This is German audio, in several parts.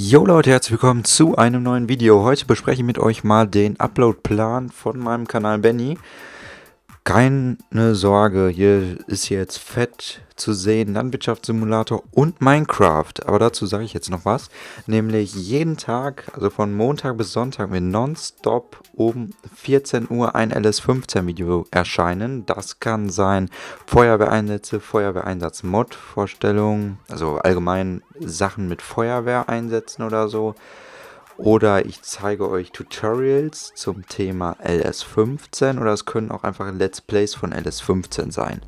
Jo Leute, herzlich willkommen zu einem neuen Video. Heute bespreche ich mit euch mal den Upload-Plan von meinem Kanal Benny keine Sorge, hier ist jetzt fett zu sehen Landwirtschaftssimulator und Minecraft. Aber dazu sage ich jetzt noch was. Nämlich jeden Tag, also von Montag bis Sonntag, wird nonstop um 14 Uhr ein LS15-Video erscheinen. Das kann sein Feuerwehreinsätze, Feuerwehreinsatz-Mod-Vorstellungen, also allgemein Sachen mit Feuerwehreinsätzen oder so. Oder ich zeige euch Tutorials zum Thema LS15 oder es können auch einfach Let's Plays von LS15 sein.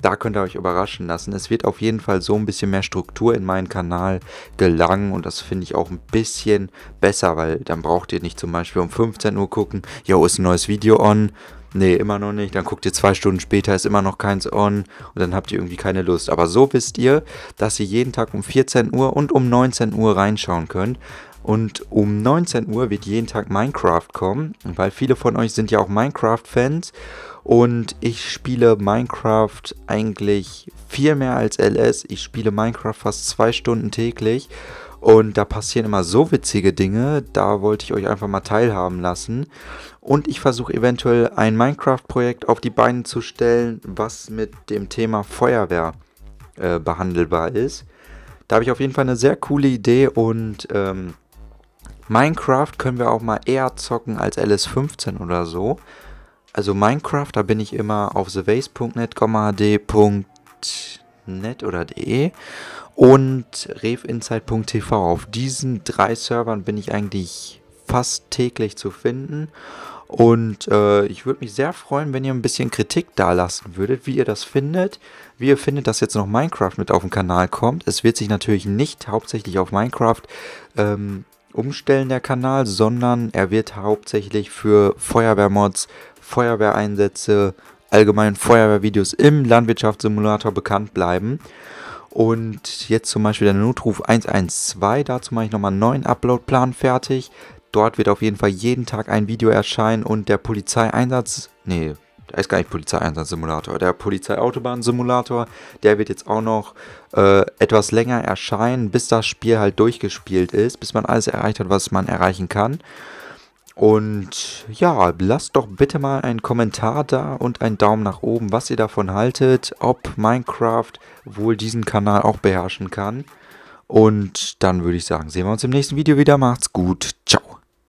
Da könnt ihr euch überraschen lassen. Es wird auf jeden Fall so ein bisschen mehr Struktur in meinen Kanal gelangen und das finde ich auch ein bisschen besser, weil dann braucht ihr nicht zum Beispiel um 15 Uhr gucken, yo, ist ein neues Video on. Nee, immer noch nicht. Dann guckt ihr zwei Stunden später, ist immer noch keins on und dann habt ihr irgendwie keine Lust. Aber so wisst ihr, dass ihr jeden Tag um 14 Uhr und um 19 Uhr reinschauen könnt und um 19 Uhr wird jeden Tag Minecraft kommen, weil viele von euch sind ja auch Minecraft-Fans. Und ich spiele Minecraft eigentlich viel mehr als LS. Ich spiele Minecraft fast zwei Stunden täglich. Und da passieren immer so witzige Dinge, da wollte ich euch einfach mal teilhaben lassen. Und ich versuche eventuell ein Minecraft-Projekt auf die Beine zu stellen, was mit dem Thema Feuerwehr äh, behandelbar ist. Da habe ich auf jeden Fall eine sehr coole Idee und ähm, Minecraft können wir auch mal eher zocken als LS15 oder so. Also Minecraft, da bin ich immer auf thebase.net, d.net oder de und revinsight.tv. Auf diesen drei Servern bin ich eigentlich fast täglich zu finden. Und äh, ich würde mich sehr freuen, wenn ihr ein bisschen Kritik dalassen würdet, wie ihr das findet, wie ihr findet, dass jetzt noch Minecraft mit auf den Kanal kommt. Es wird sich natürlich nicht hauptsächlich auf Minecraft ähm, Umstellen der Kanal, sondern er wird hauptsächlich für Feuerwehrmods, Feuerwehreinsätze, allgemein Feuerwehrvideos im Landwirtschaftssimulator bekannt bleiben. Und jetzt zum Beispiel der Notruf 112, dazu mache ich nochmal einen neuen Uploadplan fertig. Dort wird auf jeden Fall jeden Tag ein Video erscheinen und der Polizeieinsatz, nee, der ist gar nicht Polizeieinsatzsimulator, der Polizeiautobahnsimulator, der wird jetzt auch noch äh, etwas länger erscheinen, bis das Spiel halt durchgespielt ist, bis man alles erreicht hat, was man erreichen kann. Und ja, lasst doch bitte mal einen Kommentar da und einen Daumen nach oben, was ihr davon haltet, ob Minecraft wohl diesen Kanal auch beherrschen kann. Und dann würde ich sagen, sehen wir uns im nächsten Video wieder. Macht's gut. Ciao.